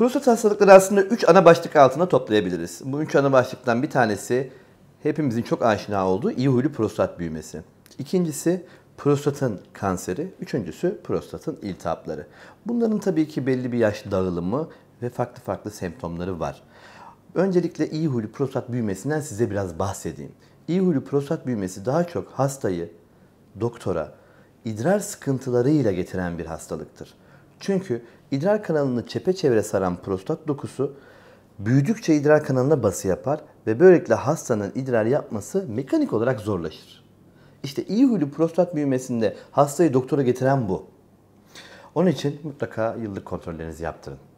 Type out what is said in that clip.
Prostat hastalıkları aslında 3 ana başlık altında toplayabiliriz. Bu 3 ana başlıktan bir tanesi hepimizin çok aşina olduğu iyi huylu prostat büyümesi. İkincisi prostatın kanseri. Üçüncüsü prostatın iltihapları. Bunların tabii ki belli bir yaş dağılımı ve farklı farklı semptomları var. Öncelikle iyi huylu prostat büyümesinden size biraz bahsedeyim. İyi huylu prostat büyümesi daha çok hastayı doktora idrar sıkıntılarıyla getiren bir hastalıktır. Çünkü idrar kanalını çepeçevre saran prostat dokusu büyüdükçe idrar kanalına bası yapar ve böylelikle hastanın idrar yapması mekanik olarak zorlaşır. İşte iyi huylu prostat büyümesinde hastayı doktora getiren bu. Onun için mutlaka yıllık kontrollerinizi yaptırın.